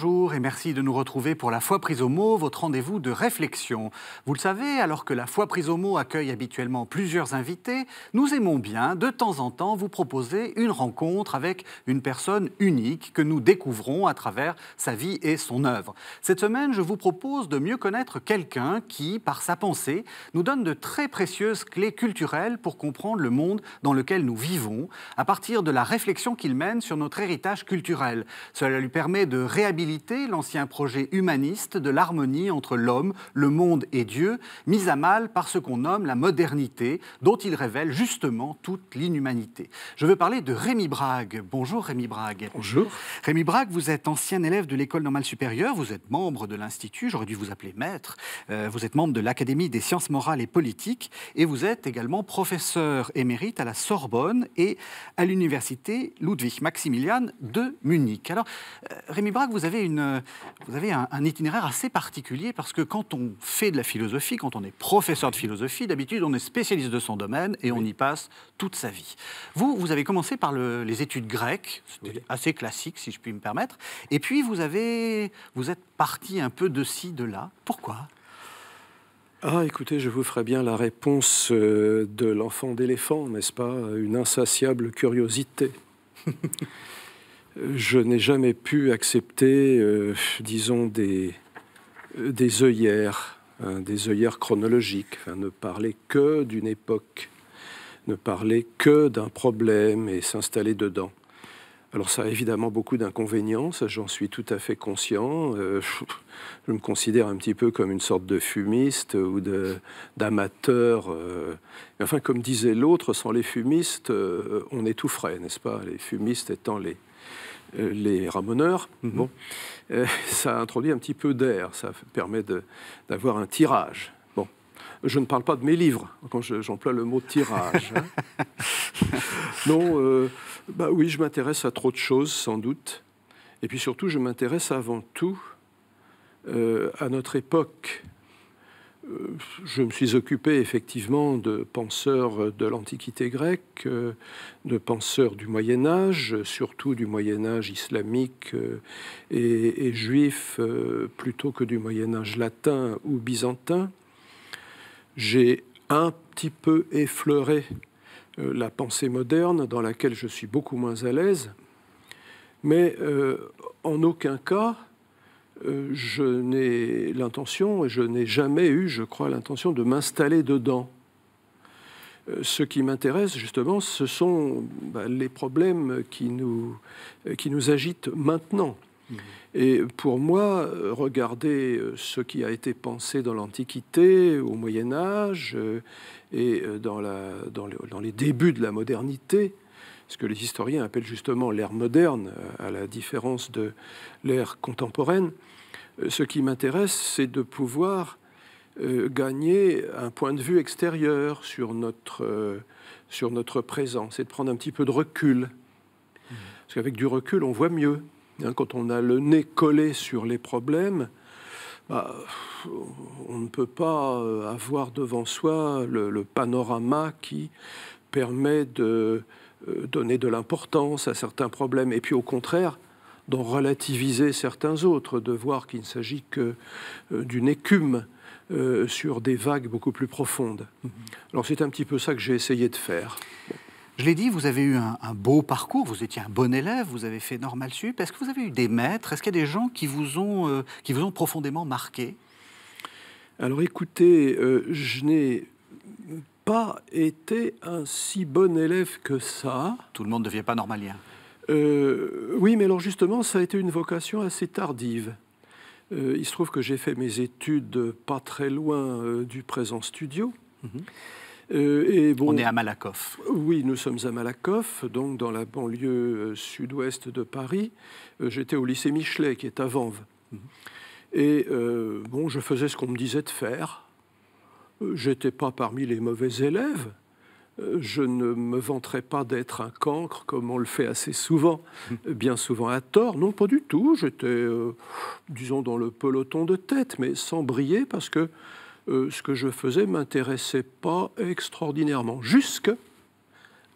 Bonjour et merci de nous retrouver pour La Foi prise au mot, votre rendez-vous de réflexion. Vous le savez, alors que La Foi prise au mot accueille habituellement plusieurs invités, nous aimons bien de temps en temps vous proposer une rencontre avec une personne unique que nous découvrons à travers sa vie et son œuvre. Cette semaine, je vous propose de mieux connaître quelqu'un qui, par sa pensée, nous donne de très précieuses clés culturelles pour comprendre le monde dans lequel nous vivons, à partir de la réflexion qu'il mène sur notre héritage culturel. Cela lui permet de réhabiliter l'ancien projet humaniste de l'harmonie entre l'homme, le monde et Dieu, mis à mal par ce qu'on nomme la modernité, dont il révèle justement toute l'inhumanité. Je veux parler de Rémi Brague. Bonjour Rémi Brague. Bonjour. Rémi Brague, vous êtes ancien élève de l'école normale supérieure, vous êtes membre de l'Institut, j'aurais dû vous appeler maître, euh, vous êtes membre de l'Académie des sciences morales et politiques, et vous êtes également professeur émérite à la Sorbonne et à l'université Ludwig Maximilian de Munich. Alors, euh, Rémi Brague, vous avez une, euh, vous avez un, itinéraire assez particulier parce que quand on fait de la philosophie, quand on est professeur de philosophie, d'habitude on est spécialiste de son domaine et on y passe toute sa vie. Vous, vous avez commencé par les études grecques, assez classique si je puis me permettre, et puis vous, avez, vous êtes parti un peu de ci, de là. Pourquoi ah, écoutez, je vous ferai bien la réponse euh, de l'enfant d'éléphant, n'est-ce pas Une insatiable curiosité. je n'ai jamais pu accepter, euh, disons, des, euh, des œillères, hein, des œillères chronologiques, ne parler que d'une époque, ne parler que d'un problème et s'installer dedans. Alors ça a évidemment beaucoup d'inconvénients, j'en suis tout à fait conscient. Euh, je me considère un petit peu comme une sorte de fumiste ou d'amateur. enfin, comme disait l'autre, sans les fumistes, on est tout frais, n'est-ce pas Les fumistes étant les, euh, les ramoneurs. Mhm. Bon, euh, ça introduit un petit peu d'air, ça permet d'avoir un tirage. Bon, je ne parle pas de mes livres quand j'emploie le mot tirage. Hein. non, euh, bah oui, je m'intéresse à trop de choses sans doute, et puis surtout, je m'intéresse avant tout à notre époque euh, je me suis occupé effectivement de penseurs de l'Antiquité grecque, euh, de penseurs du Moyen Âge, surtout du Moyen Âge islamique euh, et, juif, plutôt que du Moyen Âge latin ou byzantin. J'ai un petit peu effleuré la pensée moderne, dans laquelle je suis beaucoup moins à l'aise, mais en aucun cas euh, je n'ai l'intention, et je n'ai jamais eu, je crois, l'intention de m'installer dedans. Euh, ce qui m'intéresse justement, ce sont bah, les problèmes qui nous, euh, qui nous agitent maintenant. Mmh. Et pour moi, regarder ce qui a été pensé dans l'Antiquité, au Moyen Âge et dans, la, dans, dans, les débuts de la modernité, ce que les historiens appellent justement l'ère moderne, à la différence de l'ère contemporaine, ce qui m'intéresse, c'est de pouvoir euh, gagner un point de vue extérieur sur notre, euh, sur notre présent. C'est de prendre un petit peu de recul. Parce qu'avec du recul, on voit mieux. Hein, quand on a le nez collé sur les problèmes, bah, on ne peut pas euh, avoir devant soi le, panorama qui permet de donner de l'importance à certains problèmes. Et puis au contraire, d'en relativiser certains autres, de voir qu'il ne s'agit que euh, d'une écume euh, sur des vagues beaucoup plus profondes. Mm-hmm. Alors c'est un petit peu ça que j'ai essayé de faire. Je l'ai dit, vous avez eu un, beau parcours, vous étiez un bon élève, vous avez fait Normal Sup. Est-ce que vous avez eu des maîtres Est-ce qu'il y a des gens qui vous ont, euh, qui vous ont profondément marqué Alors écoutez, je n'ai pas été un si bon élève que ça. Tout le monde ne devient pas normalien. Euh, oui, mais alors justement, ça a été une vocation assez tardive. Euh, il se trouve que j'ai fait mes études pas très loin euh, du présent studio. Mhm. et bon, On est à Malakoff. Oui, nous sommes à Malakoff, donc dans la banlieue sud-ouest de Paris. J'étais au lycée Michelet, qui est à Vanves. Mhm. Et bon, je faisais ce qu'on me disait de faire. J'étais pas parmi les mauvais élèves, euh, je ne me vanterai pas d'être un cancre, comme on le fait assez souvent, hum. bien souvent à tort. Non, pas du tout. J'étais, euh, disons, dans le peloton de tête, mais sans briller, parce que euh, ce que je faisais m'intéressait pas extraordinairement, jusque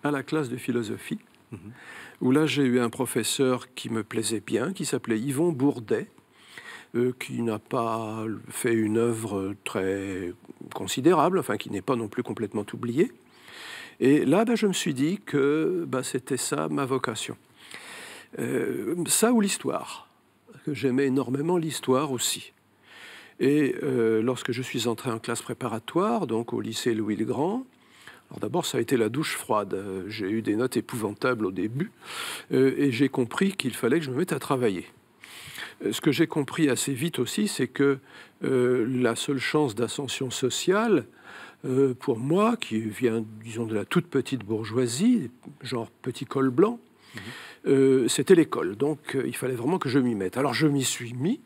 à la classe de philosophie, hum. où là j'ai eu un professeur qui me plaisait bien, qui s'appelait Yvon Bourdet, qui n'a pas fait une œuvre très considérable, enfin qui n'est pas non plus complètement oubliée, et là, ben, je me suis dit que ben, c'était ça ma vocation. Euh, ça ou l'histoire, que j'aimais énormément l'histoire aussi. Et euh, lorsque je suis entré en classe préparatoire, donc au lycée Louis le Grand, alors d'abord ça a été la douche froide. J'ai eu des notes épouvantables au début euh, et j'ai compris qu'il fallait que je me mette à travailler. Ce que j'ai compris assez vite aussi, c'est que la seule chance d'ascension sociale, euh, pour moi, qui vient, disons, de la toute petite bourgeoisie, genre petit col blanc, mhm. euh, c'était l'école. Donc, euh, il fallait vraiment que je m'y mette. Alors, je m'y suis mis.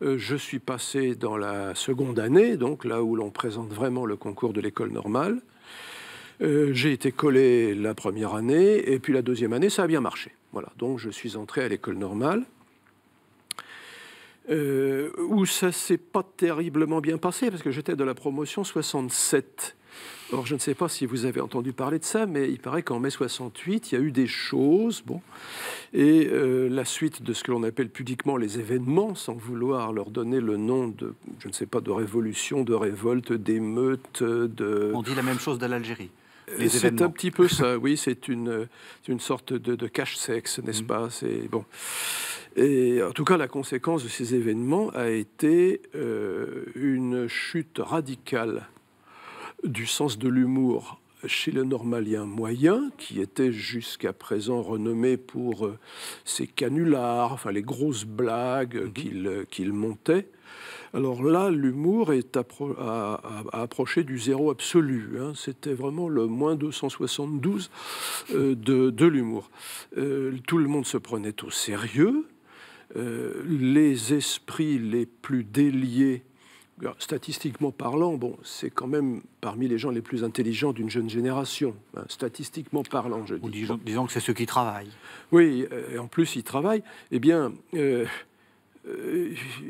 je suis passé dans la seconde année, donc là où l'on présente vraiment le concours de l'école normale. j'ai été collé la première année, et puis la deuxième année, ça a bien marché. Voilà, donc je suis entré à l'école normale. Euh, où ça s'est pas terriblement bien passé, parce que j'étais de la promotion 67. alors je ne sais pas si vous avez entendu parler de ça, mais il paraît qu'en mai 68, il y a eu des choses, bon, et euh, la suite de ce que l'on appelle pudiquement les événements, sans vouloir leur donner le nom de, je ne sais pas, de révolution, de révolte, d'émeute, de... On dit la même chose de l'Algérie. Euh, c'est un petit peu ça, oui, c'est une, une sorte de, cache-sexe, n'est-ce mmh. pas C'est bon. Et en tout cas, la conséquence de ces événements a été euh, une chute radicale du sens de l'humour chez le normalien moyen, qui était jusqu'à présent renommé pour euh, ses canulars, enfin les grosses blagues mhm. euh, qu'il montait. Alors là, l'humour est à, approché du zéro absolu. Hein. C'était vraiment le moins 272 de l'humour. tout le monde se prenait au sérieux. Euh, les esprits les plus déliés, statistiquement parlant, bon, c'est quand même parmi les gens les plus intelligents d'une jeune génération, hein, statistiquement parlant, je dis. Ou disons, que c'est ceux qui travaillent. Oui, euh, et en plus ils travaillent, eh bien, euh,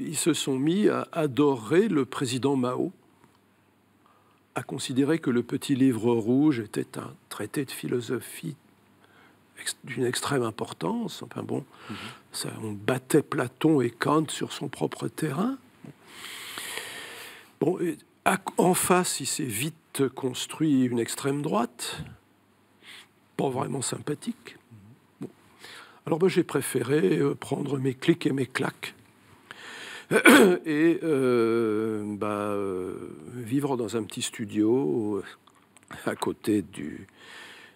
ils se sont mis à adorer le président Mao, à considérer que le petit livre rouge était un traité de philosophie d'une extrême importance. Enfin bon, mhm. on battait Platon et Kant sur son propre terrain. Bon, en face, il s'est vite construit une extrême droite, pas vraiment sympathique. Alors ben, j'ai préféré euh, prendre mes clics et mes claques et euh, ben, euh, vivre dans un petit studio à côté du,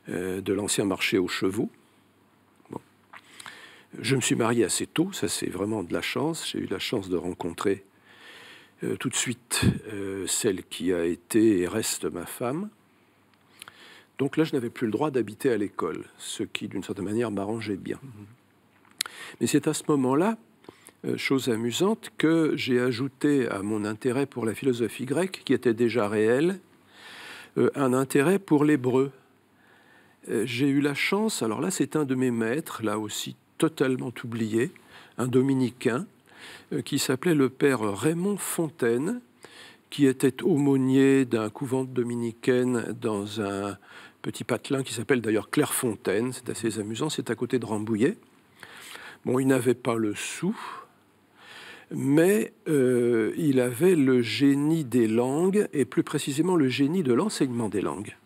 euh, de l'ancien marché aux chevaux. Je me suis marié assez tôt, ça c'est vraiment de la chance. J'ai eu la chance de rencontrer euh, tout de suite euh, celle qui a été et reste ma femme. Donc là, je n'avais plus le droit d'habiter à l'école, ce qui d'une certaine manière m'arrangeait bien. Mais c'est à ce moment-là, chose amusante, que j'ai ajouté à mon intérêt pour la philosophie grecque, qui était déjà réel, un intérêt pour l'hébreu. Euh, j'ai eu la chance, alors là c'est un de mes maîtres, là aussi totalement oublié, un dominicain, euh, qui s'appelait le père Raymond Fontaine, qui était aumônier d'un couvent dominicain dans un petit patelin qui s'appelle d'ailleurs Clairefontaine. C'est assez amusant, c'est à côté de Rambouillet. Bon, il n'avait pas le sou, mais euh, il avait le génie des langues et plus précisément le génie de l'enseignement des langues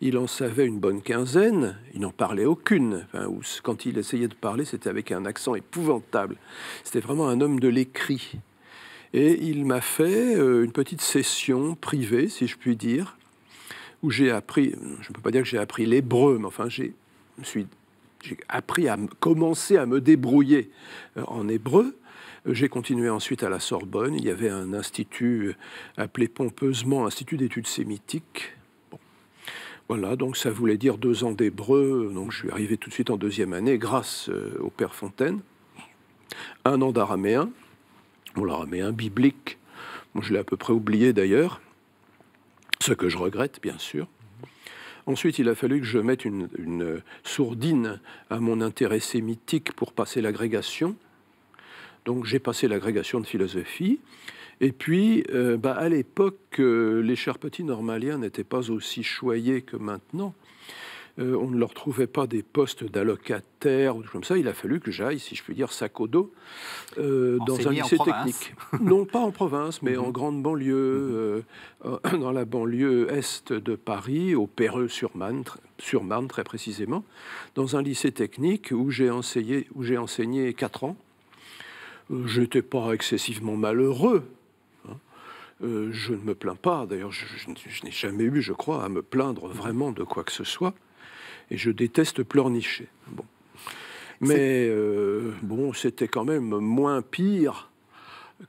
il en savait une bonne quinzaine, il n'en parlait aucune. quand il essayait de parler, c'était avec un accent épouvantable. C'était vraiment un homme de l'écrit. Et il m'a fait euh, une petite session privée, si je puis dire, où j'ai appris, je ne peux pas dire que j'ai appris l'hébreu, mais enfin, j'ai appris à commencer à me débrouiller euh, en hébreu. J'ai continué ensuite à la Sorbonne. Il y avait un institut euh, appelé pompeusement Institut d'études sémitiques, voilà, donc ça voulait dire deux ans d'hébreu. Donc je suis arrivé tout de suite en deuxième année grâce euh, au père Fontaine. Un an d'araméen, l'araméen biblique. je l'ai à peu près oublié d'ailleurs, ce que je regrette bien sûr. Ensuite, il a fallu que je mette une sourdine à mon intérêt sémitique pour passer l'agrégation. Donc j'ai passé l'agrégation de philosophie. Et puis, euh, bah, à l'époque, euh, les chers petits normaliens n'étaient pas aussi choyés que maintenant. Euh, on ne leur trouvait pas des postes d'allocataires ou comme ça. Il a fallu que j'aille, si je puis dire, sac au dos dans un lycée technique. non, pas en province, mais en grande banlieue, mhm. dans la banlieue est de Paris, au péreux sur marne sur Marne très précisément, dans un lycée technique où j'ai enseigné, quatre enseigné 4 ans. J'étais pas excessivement malheureux, euh, je ne me plains pas, d'ailleurs je, n'ai jamais eu, je crois, à me plaindre mhm. vraiment de quoi que ce soit, et je déteste pleurnicher. Bon. Mais euh, bon, c'était quand même moins pire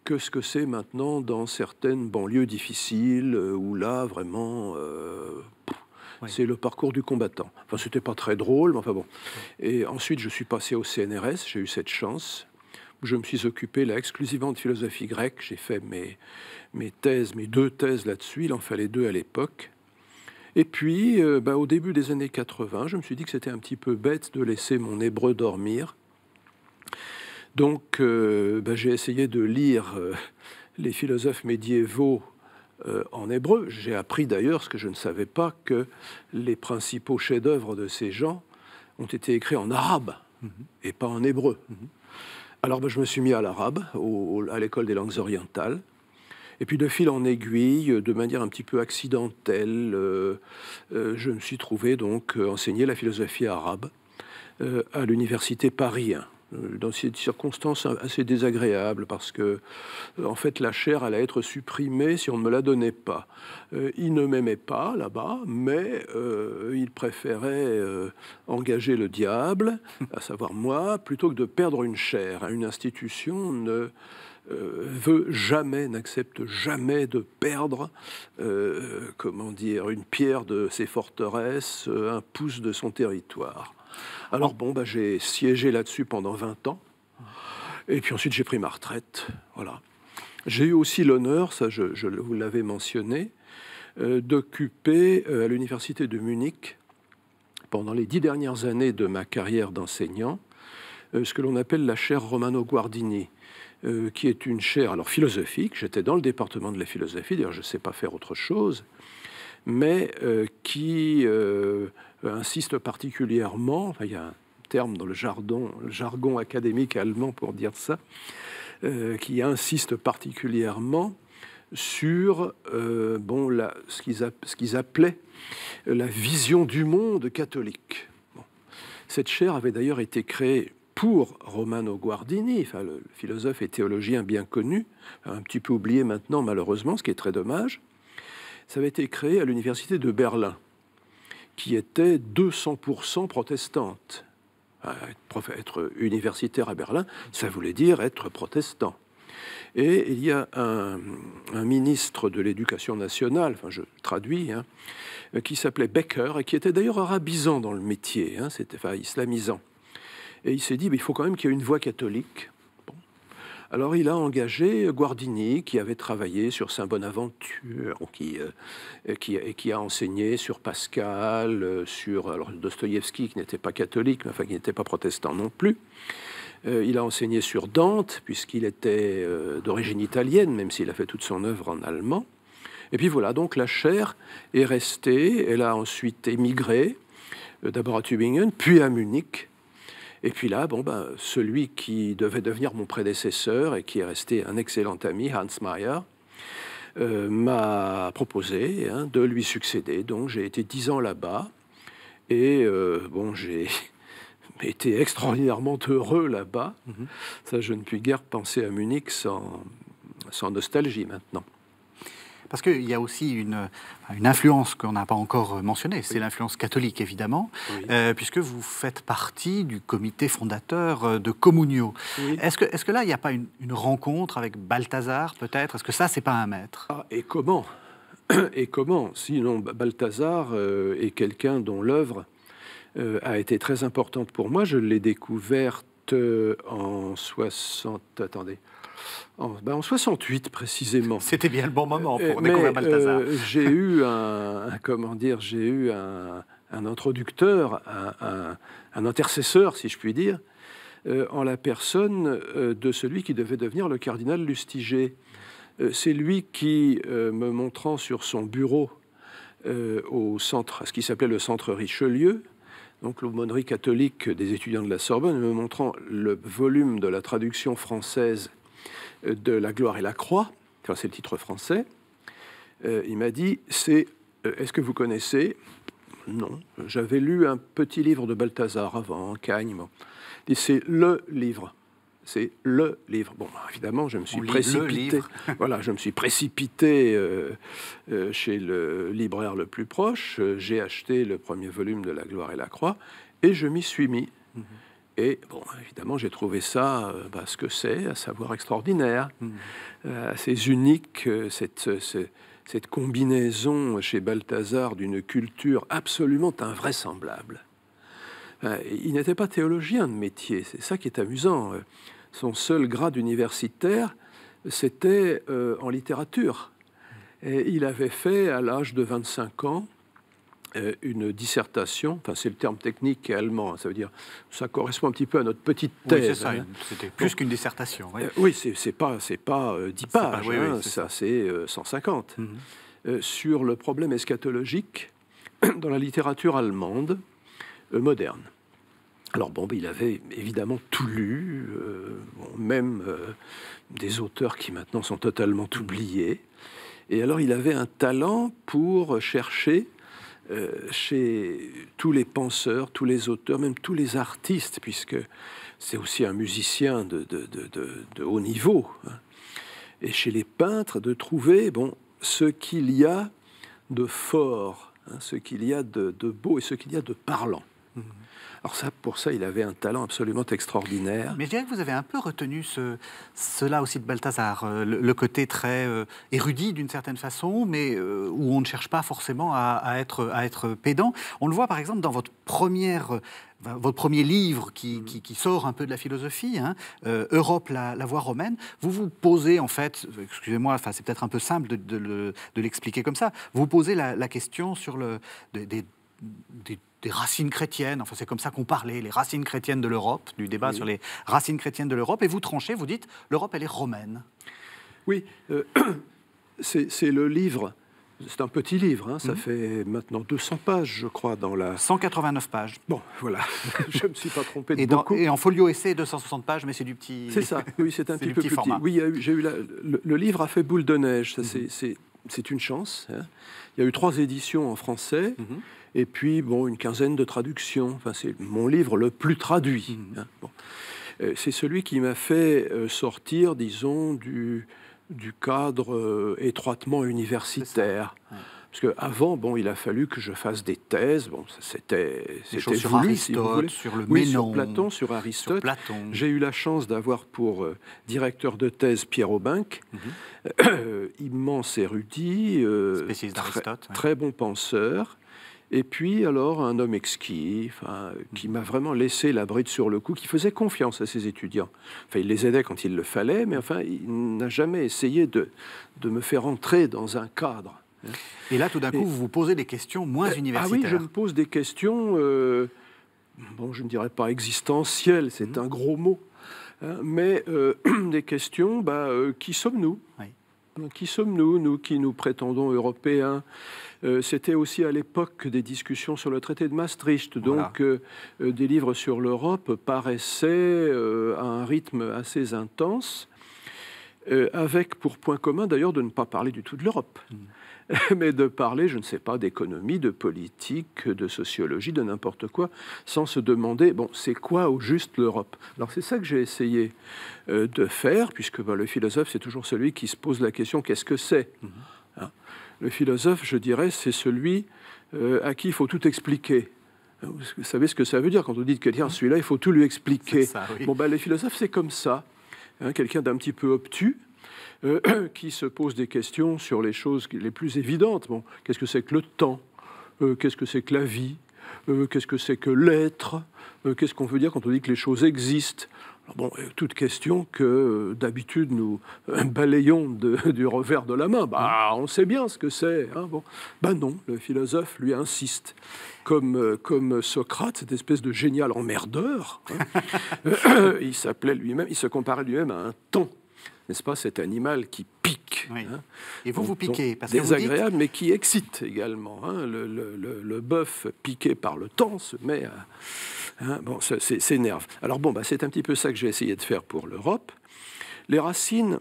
que ce que c'est maintenant dans certaines banlieues difficiles, euh, où là, vraiment, c'est le parcours du combattant. Enfin, c'était pas très drôle, mais enfin bon. Et ensuite, je suis passé au CNRS, j'ai eu cette chance. Je me suis occupé là exclusivement de philosophie grecque. J'ai fait mes, mes thèses, mes deux thèses là-dessus. Il en fallait deux à l'époque. Et puis, euh, ben, au début des années 80, je me suis dit que c'était un petit peu bête de laisser mon hébreu dormir. Donc, euh, ben, j'ai essayé de lire euh, les philosophes médiévaux en hébreu. J'ai appris d'ailleurs, ce que je ne savais pas, que les principaux chefs-d'œuvre de ces gens ont été écrits en arabe mhm. et pas en hébreu. Mhm. Alors, ben, je me suis mis à l'arabe, à l'école des langues orientales. Et puis de fil en aiguille, de manière un petit peu accidentelle, euh, euh, je me suis trouvé donc euh, enseigner la philosophie arabe à l'université Paris hein, dans cette circonstances assez désagréable parce que en fait la chair allait être supprimée si on ne me la donnait pas. il ne m'aimait pas là-bas, mais il préférait engager le diable, à savoir moi, plutôt que de perdre une chair à une institution. Euh, veut jamais, n'accepte jamais de perdre, euh, comment dire, une pierre de ses forteresses, euh, un pouce de son territoire. Alors bon, bah, j'ai siégé là-dessus pendant 20 ans, et puis ensuite j'ai pris ma retraite. Voilà. J'ai eu aussi l'honneur, ça je, vous l'avais mentionné, d'occuper à l'université de Munich, pendant les dix dernières années de ma carrière d'enseignant, ce que l'on appelle la chaire Romano Guardini, euh, qui est une chaire alors philosophique. J'étais dans le département de la philosophie, d'ailleurs je ne sais pas faire autre chose, mais euh, qui euh, insiste particulièrement. Enfin, il y a un terme dans le jargon, jargon académique allemand pour dire ça, qui insiste particulièrement sur bon, la, ce qu'ils appelaient la vision du monde catholique. Cette chaire avait d'ailleurs été créée pour Romano Guardini, enfin, le philosophe et théologien bien connu, un petit peu oublié maintenant malheureusement, ce qui est très dommage, ça avait été créé à l'université de Berlin, qui était 200% protestante. Être universitaire à Berlin, ça voulait dire être protestant. Et il y a un, ministre de l'Éducation nationale, enfin je traduis, hein, qui s'appelait Becker et qui était d'ailleurs arabisant dans le métier, hein, c'était islamisant. Et il s'est dit, mais il faut quand même qu'il y ait une voix catholique. Bon. Alors il a engagé Guardini, qui avait travaillé sur Saint-Bonaventure, qui, euh, qui, et qui a enseigné sur Pascal, euh, sur alors, Dostoïevski, qui n'était pas catholique, mais enfin qui n'était pas protestant non plus. Euh, il a enseigné sur Dante, puisqu'il était d'origine italienne, même s'il a fait toute son œuvre en allemand. Et puis voilà, donc la chaire est restée, elle a ensuite émigré, d'abord à Tübingen, puis à Munich, et puis là, bon, ben, celui qui devait devenir mon prédécesseur et qui est resté un excellent ami, Hans Meyer, euh, m'a proposé hein, de lui succéder. Donc j'ai été dix ans là-bas. Et euh, bon, j'ai été extraordinairement heureux là-bas. Mhm. Ça, je ne puis guère penser à Munich sans, sans nostalgie maintenant. Parce qu'il y a aussi une, influence qu'on n'a pas encore mentionnée, c'est l'influence catholique évidemment, euh, puisque vous faites partie du comité fondateur euh, de Communio. Est-ce que, là, il n'y a pas une, rencontre avec Balthazar peut-être Est-ce que ça, c'est pas un maître ah, Et comment Et comment Sinon, Balthazar euh, est quelqu'un dont l'œuvre a été très importante pour moi. Je l'ai découverte en 60... Attendez. Oh, ben, en, en 68 précisément. C'était bien le bon moment pour euh, découvrir Balthazar. Euh, j'ai eu un, comment dire, j'ai eu un, introducteur, un, intercesseur, si je puis dire, euh, en la personne de celui qui devait devenir le cardinal Lustiger. C'est lui qui, me montrant sur son bureau au centre, ce qui s'appelait le centre Richelieu, donc l'aumônerie catholique des étudiants de la Sorbonne, me montrant le volume de la traduction française de La gloire et la croix, c'est le titre français, euh, il m'a dit, c'est, euh, est-ce que vous connaissez Non, j'avais lu un petit livre de Balthazar avant, Cagne, et c'est le livre. C'est le livre. Bon, évidemment, je me suis précipité. voilà, je me suis précipité euh, chez le libraire le plus proche. J'ai acheté le premier volume de La Gloire et la Croix et je m'y suis mis. Mhm. Et bon, évidemment, j'ai trouvé ça euh, bah, ce que c'est, à savoir extraordinaire, C'est mmh. euh, unique, euh, cette, cette, combinaison chez Balthazar d'une culture absolument invraisemblable. il n'était pas théologien de métier, c'est ça qui est amusant. Son seul grade universitaire, c'était en littérature. Et il avait fait, à l'âge de 25 ans, euh, une dissertation, enfin c'est le terme technique allemand, ça veut dire ça correspond un petit peu à notre petite thèse. Oui, c'est ça, hein. c'était plus qu'une dissertation. oui, euh, c'est pas, pas 10 euh, pages, hein, ça, c'est 150. Mhm. sur le problème eschatologique dans la littérature allemande moderne. Alors bon, il avait évidemment tout lu, même des auteurs qui maintenant sont totalement oubliés. Et alors il avait un talent pour chercher euh, chez tous les penseurs, tous les auteurs, même tous les artistes, puisque c'est aussi un musicien de, haut niveau, hein. et chez les peintres, de trouver bon, ce qu'il y a de fort, hein, ce qu'il y a de beau et ce qu'il y a de parlant. Alors ça, pour ça, il avait un talent absolument extraordinaire. Mais je dirais que vous avez un peu retenu ce, cela aussi de Balthazar, euh, le, côté très euh, érudit d'une certaine façon, mais euh, où on ne cherche pas forcément à, être, à être pédant. On le voit par exemple dans votre première votre premier livre mm. qui, sort un peu de la philosophie, hein, Europe, la, voie romaine, vous vous posez en fait, excusez-moi, enfin, c'est peut-être un peu simple de, l'expliquer comme ça, vous posez la, question sur le, des des racines chrétiennes, enfin c'est comme ça qu'on parlait, les racines chrétiennes de l'Europe, du débat sur les racines chrétiennes de l'Europe, et vous tranchez, vous dites, l'Europe, elle est romaine. Oui, euh, c'est le livre, c'est un petit livre, hein. ça mhm. fait maintenant 200 pages, je crois, dans la... 189 pages. Bon, voilà, je ne me suis pas trompé de et beaucoup. et en folio essai, 260 pages, mais c'est du petit... C'est ça, oui, c'est un petit peu plus format. Oui, j'ai eu le, livre a fait boule de neige, ça mhm. c'est une chance. Hein. Il y a eu trois éditions en français. Mhm et puis bon, une quinzaine de traductions. Enfin, c'est mon livre le plus traduit. Mhm. Hein. Bon. Euh, c'est celui qui m'a fait euh, sortir, disons, du, du cadre euh, étroitement universitaire. Parce qu'avant, bon, il a fallu que je fasse des thèses. Bon, c'était c'était sur Aristote, sur le oui, sur Platon, sur Aristote. J'ai eu la chance d'avoir pour directeur de thèse Pierre Aubinck, mhm. immense érudit, très, bon penseur. Et puis, alors, un homme exquis, qui mhm. m'a vraiment laissé la bride sur le cou, qui faisait confiance à ses étudiants. Enfin, il les aidait quand il le fallait, mais enfin, il n'a jamais essayé de, de me faire entrer dans un cadre. Hein. Et là, tout d'un coup, vous vous posez des questions moins universitaires. Euh, ah oui, je me pose des questions, euh, bon, je ne dirais pas existentielles, c'est mhm. un gros mot, hein, mais euh, des questions, bah, qui sommes-nous Qui sommes-nous, nous qui nous prétendons européens euh, c'était aussi à l'époque des discussions sur le traité de Maastricht. Donc, euh, euh, des livres sur l'Europe paraissaient à un rythme assez intense, avec pour point commun d'ailleurs de ne pas parler du tout de l'Europe. Hmm. mais de parler, je ne sais pas, d'économie, de politique, de sociologie, de n'importe quoi, sans se demander, bon, c'est quoi au juste l'Europe Alors c'est ça que j'ai essayé de faire, puisque ben, le philosophe, c'est toujours celui qui se pose la question, qu'est-ce que c'est hmm. Le philosophe, je dirais, c'est celui euh, à qui il faut tout expliquer. Vous savez ce que ça veut dire quand on dit de quelqu'un, celui-là, il faut tout lui expliquer. Bon, ben, les philosophes, c'est comme ça. Hein, quelqu'un d'un petit peu obtus, euh, qui se pose des questions sur les choses les plus évidentes. Bon, qu'est-ce que c'est que le temps euh, Qu'est-ce que c'est que la vie Qu'est-ce que c'est que l'être Qu'est-ce qu'on veut dire quand on dit que les choses existent ah bon, toute question que euh, d'habitude nous euh, balayons du revers de la main. Bah, on sait bien ce que c'est. Hein, bon. Ben non, le philosophe lui insiste. Comme, euh, comme Socrate, cette espèce de génial emmerdeur, hein, il s'appelait lui-même, il se comparait lui-même à un temps n'est-ce pas, cet animal qui pique. Hein, et vous, vous piquez. Parce désagréable, que désagréable mais qui excite également. Hein. le, le, le bœuf piqué par le temps se met à, Hein, bon, c'est nerve. Alors bon, bah, c'est un petit peu ça que j'ai essayé de faire pour l'Europe. Les racines,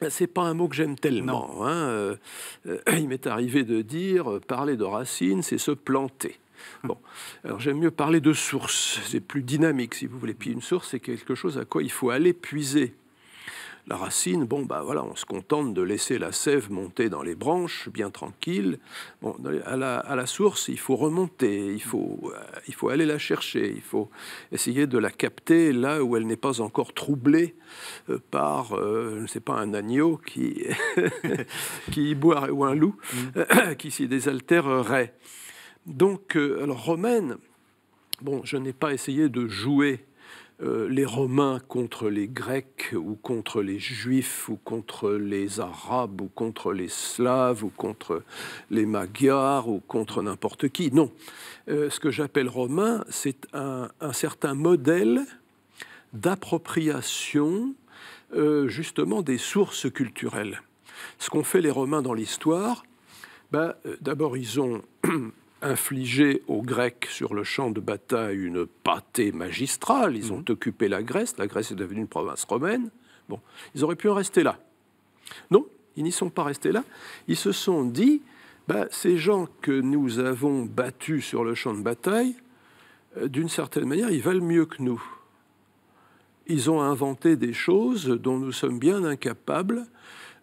bah, c'est pas un mot que j'aime tellement. Hein, euh, il m'est arrivé de dire euh, parler de racines, c'est se planter. Bon, alors j'aime mieux parler de sources. c'est plus dynamique si vous voulez. Puis une source, c'est quelque chose à quoi il faut aller puiser la racine, bon, bah voilà, on se contente de laisser la sève monter dans les branches, bien tranquille. à la, source, il faut remonter, il faut, euh, il faut aller la chercher, il faut essayer de la capter là où elle n'est pas encore troublée euh, par, euh, je ne sais pas, un agneau qui, qui y boit ou un loup mm. qui s'y désaltérerait. Donc, romaine, bon, je n'ai pas essayé de jouer euh, les Romains contre les Grecs ou contre les Juifs ou contre les Arabes ou contre les Slaves ou contre les Magyars ou contre n'importe qui. Non. Euh, ce que j'appelle romain, c'est un, certain modèle d'appropriation euh, justement des sources culturelles. Ce qu'ont fait les Romains dans l'histoire, ben, d'abord ils ont infligé aux Grecs sur le champ de bataille une pâtée magistrale. Ils ont mhm. occupé la Grèce, la Grèce est devenue une province romaine. Bon, ils auraient pu en rester là. Non, ils n'y sont pas restés là. Ils se sont dit, ben, ces gens que nous avons battus sur le champ de bataille, euh, d'une certaine manière, ils valent mieux que nous. Ils ont inventé des choses dont nous sommes bien incapables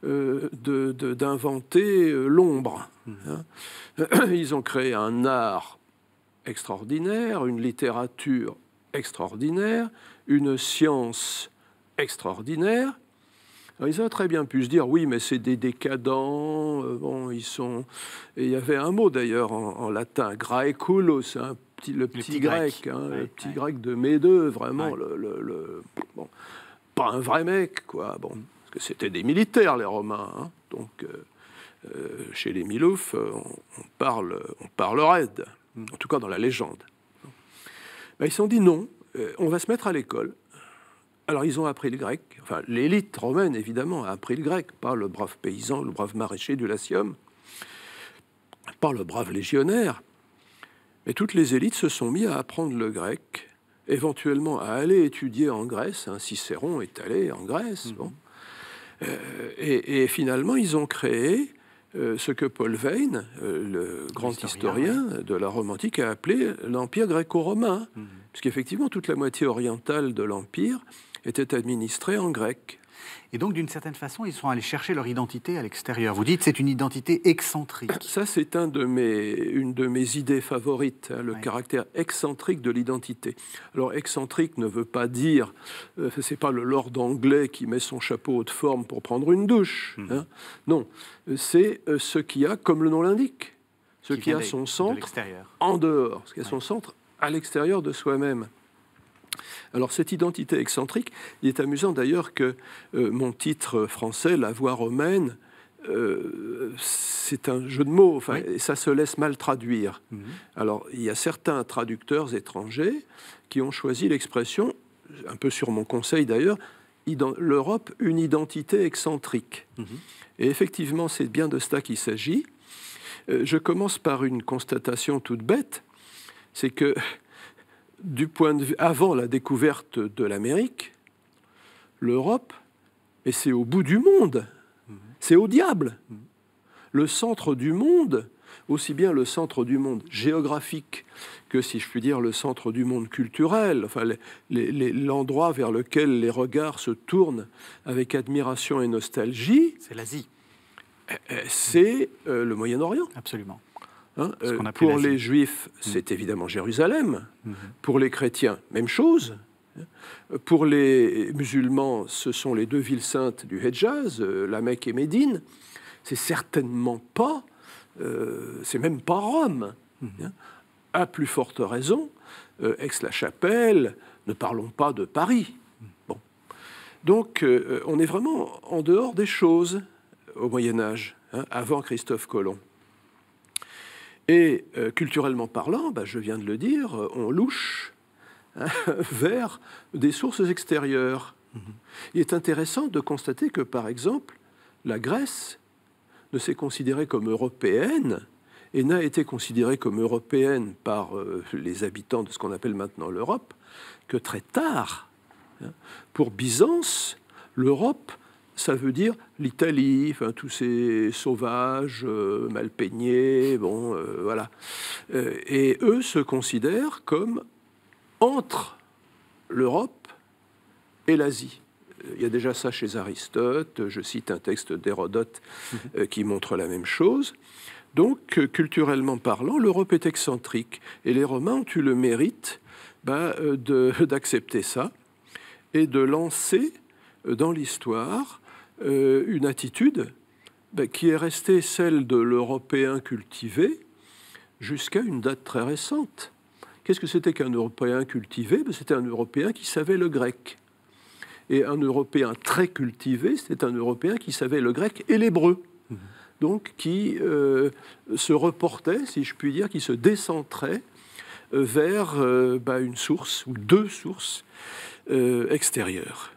euh, d'inventer euh, l'ombre. Mhm. Hein. Ils ont créé un art extraordinaire, une littérature extraordinaire, une science extraordinaire. ils ont très bien pu se dire oui, mais c'est des décadents. Euh, bon, ils sont. il y avait un mot d'ailleurs en, latin, graeculus, hein, petit, le, petit grec, hein, le petit grec de Medeux, vraiment bon, pas un vrai mec, quoi. Bon parce que c'était des militaires, les Romains. Hein. donc, euh, euh, chez les Milouf, euh, on, parle, on parle raide, en tout cas dans la légende. Ben, ils se sont dit non, on va se mettre à l'école. Alors ils ont appris le grec, enfin l'élite romaine évidemment a appris le grec, pas le brave paysan, le brave maraîcher du Latium, pas le brave légionnaire, mais toutes les élites se sont mises à apprendre le grec, éventuellement à aller étudier en Grèce, hein, Cicéron est allé en Grèce, mm-hmm. bon. Euh, et, finalement, ils ont créé euh, ce que Paul Veyne, euh, le grand historien, de la Rome antique, a appelé l'Empire gréco-romain. Mmh. Puisqu'effectivement, toute la moitié orientale de l'Empire était administrée en grec. Et donc, d'une certaine façon, ils sont allés chercher leur identité à l'extérieur. Vous dites, c'est une identité excentrique. Ça, c'est une de mes idées favorites, hein, le caractère excentrique de l'identité. Alors, excentrique ne veut pas dire, Ce euh, c'est pas le lord anglais qui met son chapeau haute forme pour prendre une douche. Hmm. Hein. Non, euh, c'est euh, ce qui a, comme le nom l'indique, ce qui, a son centre en dehors, ce qui a son centre à l'extérieur de soi-même. Alors cette identité excentrique, il est amusant d'ailleurs que euh, mon titre français, La voix romaine, euh, c'est un jeu de mots, ça se laisse mal traduire. Mhm. Alors il y a certains traducteurs étrangers qui ont choisi l'expression, un peu sur mon conseil d'ailleurs, l'Europe une identité excentrique. Mhm. Et effectivement, c'est bien de cela qu'il s'agit. Euh, je commence par une constatation toute bête, c'est que du point de vue avant la découverte de l'Amérique, l'Europe, et c'est au bout du monde, c'est au diable. Le centre du monde, aussi bien le centre du monde géographique que, si je puis dire, le centre du monde culturel, enfin, l'endroit vers lequel les regards se tournent avec admiration et nostalgie. C'est l'Asie. Eh, eh, c'est euh, le Moyen-Orient. Absolument. Hein, euh, pour les Juifs, mm. c'est évidemment Jérusalem. Mm-hmm. Pour les chrétiens, même chose. Pour les musulmans, ce sont les deux villes saintes du Hedjaz, euh, la Mecque et Médine. C'est certainement pas, euh, c'est même pas Rome. Mm-hmm. Hein, à plus forte raison, Aix-la-Chapelle, ne parlons pas de Paris. Mm. Bon. Donc, on est vraiment en dehors des choses au Moyen Âge, hein, avant Christophe Colomb. Et euh, culturellement parlant, bah, je viens de le dire, euh, on louche hein, vers des sources extérieures. Mm-hmm. Il est intéressant de constater que, par exemple, la Grèce ne s'est considérée comme européenne et n'a été considérée comme européenne par euh, les habitants de ce qu'on appelle maintenant l'Europe que très tard. Hein. Pour Byzance, l'Europe ça veut dire l'Italie, tous ces sauvages euh, mal peignés, bon, euh, voilà. Euh, et eux se considèrent comme entre l'Europe et l'Asie. Il y a déjà ça chez Aristote, je cite un texte d'Hérodote qui montre la même chose. Donc, culturellement parlant, l'Europe est excentrique et les Romains ont eu le mérite bah, d'accepter ça et de lancer dans l'histoire euh, une attitude ben, qui est restée celle de l'Européen cultivé jusqu'à une date très récente. Qu'est-ce que c'était qu'un Européen cultivé ben, C'était un Européen qui savait le grec. Et un Européen très cultivé, c'était un Européen qui savait le grec et l'hébreu. Mmh. Donc qui euh, se reportait, si je puis dire, qui se décentrait euh, vers ben, une source ou deux sources extérieures.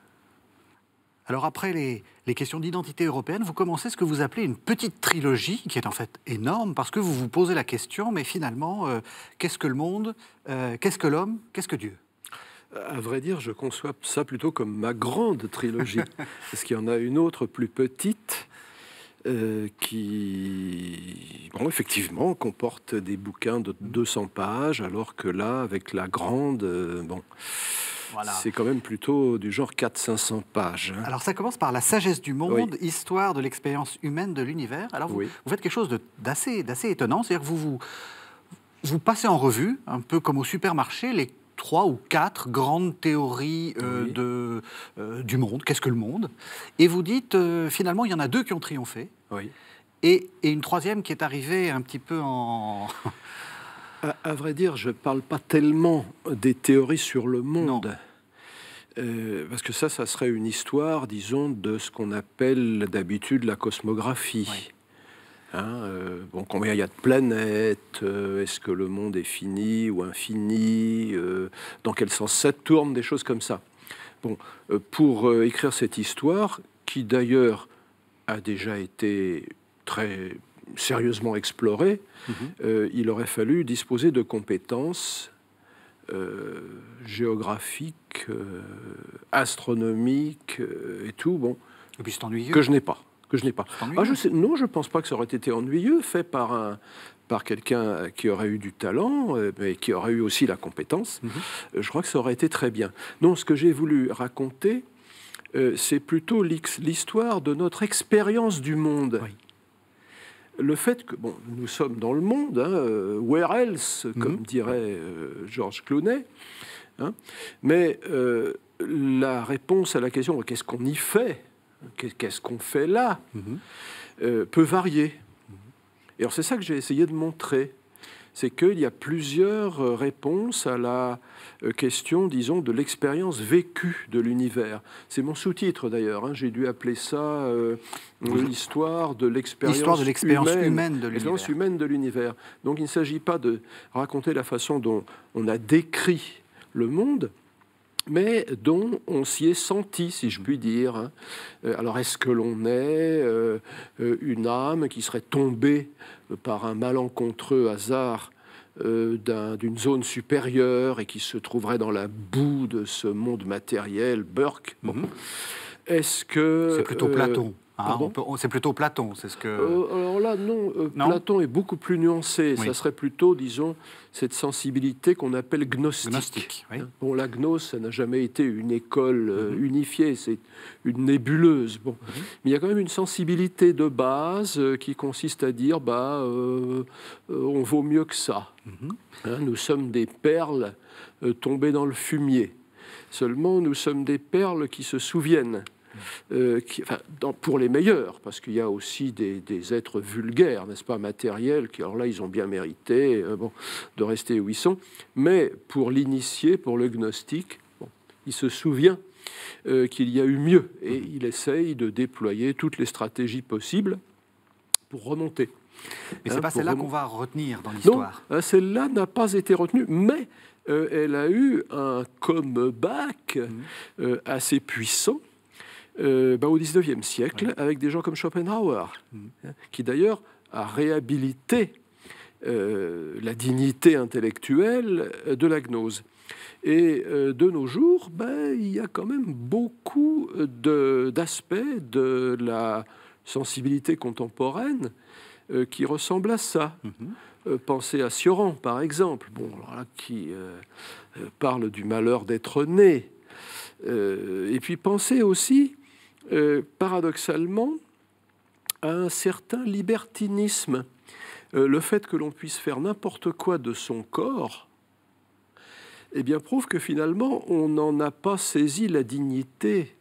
Alors après les, questions d'identité européenne, vous commencez ce que vous appelez une petite trilogie, qui est en fait énorme, parce que vous vous posez la question, mais finalement, euh, qu'est-ce que le monde, euh, qu'est-ce que l'homme, qu'est-ce que Dieu à vrai dire, je conçois ça plutôt comme ma grande trilogie, parce qu'il y en a une autre plus petite, euh, qui, effectivement, comporte des bouquins de 200 pages, alors que là, avec la grande, bon, c'est quand même plutôt du genre 400-500 pages. Hein. Alors ça commence par La sagesse du monde, histoire de l'expérience humaine de l'univers. Alors vous, faites quelque chose d'assez étonnant, c'est-à-dire que vous, vous, vous passez en revue, un peu comme au supermarché, les trois ou quatre grandes théories euh, de, euh, du monde, qu'est-ce que le monde, et vous dites euh, finalement il y en a deux qui ont triomphé, et, et, une troisième qui est arrivée un petit peu en à, vrai dire, je ne parle pas tellement des théories sur le monde. Euh, parce que ça, ça serait une histoire, disons, de ce qu'on appelle d'habitude la cosmographie. Hein, euh, bon, combien il y a de planètes euh, Est-ce que le monde est fini ou infini Dans quel sens ça tourne Des choses comme ça. Bon, pour écrire cette histoire, qui d'ailleurs a déjà été très sérieusement exploré, mhm. euh, il aurait fallu disposer de compétences euh, géographiques, euh, astronomiques et tout. Bon, puis Que je n'ai pas. Que je n'ai pas. Ah, je sais, non, je ne pense pas que ça aurait été ennuyeux, fait par un par quelqu'un qui aurait eu du talent, mais qui aurait eu aussi la compétence, mhm. je crois que ça aurait été très bien. Non, ce que j'ai voulu raconter, c'est plutôt l'histoire de notre expérience du monde. Oui le fait que nous sommes dans le monde, hein, euh, where else, mhm. comme dirait euh, Georges Clooney, hein. mais euh, la réponse à la question qu'est-ce qu'on y fait, qu'est-ce qu'on fait là, mhm. peut varier. Et alors c'est ça que j'ai essayé de montrer c'est qu'il y a plusieurs euh, réponses à la euh, question, disons, de l'expérience vécue de l'univers. C'est mon sous-titre d'ailleurs, hein. j'ai dû appeler ça euh, l'histoire de l'expérience humaine de l'univers. Donc il ne s'agit pas de raconter la façon dont on a décrit le monde, mais dont on s'y est senti, si je mm. puis dire. Hein. Alors est-ce que l'on est une âme qui serait tombée par un malencontreux hasard euh, d'une zone supérieure et qui se trouverait dans la boue de ce monde matériel, Burke. Mhm. Est-ce que. C'est plutôt Platon. Euh, ah, c'est plutôt Platon, c'est ce que. Euh, alors là, euh, non, Platon est beaucoup plus nuancé. Ça serait plutôt, disons, cette sensibilité qu'on appelle gnostique. Hein, bon, la gnose, ça n'a jamais été une école euh, mhm. unifiée, c'est une nébuleuse. Bon, mhm. mais il y a quand même une sensibilité de base qui consiste à dire, bah, on vaut mieux que ça. Mhm. Hein, nous sommes des perles tombées dans le fumier. Seulement, nous sommes des perles qui se souviennent. Euh, dans, pour les meilleurs, parce qu'il y a aussi des, êtres vulgaires, n'est-ce pas, matériels, qui, alors là, ils ont bien mérité euh, bon, de rester où ils sont, mais pour l'initié, pour le gnostique, il se souvient euh, qu'il y a eu mieux, et mmh. il essaye de déployer toutes les stratégies possibles pour remonter. Mais c'est hein, pas celle-là qu'on va retenir dans l'histoire. Non, hein, celle-là n'a pas été retenue, mais elle a eu un comeback mmh. assez puissant euh, bah, au 19e siècle, avec des gens comme Schopenhauer, mm. hein, qui d'ailleurs a réhabilité euh, la dignité intellectuelle euh, de la gnose. Et de nos jours, ben, il y a quand même beaucoup d'aspects de, la sensibilité contemporaine qui ressemblent à ça. Mm-hmm. pensez à Sioran, par exemple, bon, qui parle du malheur d'être né. et puis pensez aussi euh, paradoxalement, à un certain libertinisme. Euh, le fait que l'on puisse faire n'importe quoi de son corps, eh bien, prouve que finalement, on n'en a pas saisi la dignité.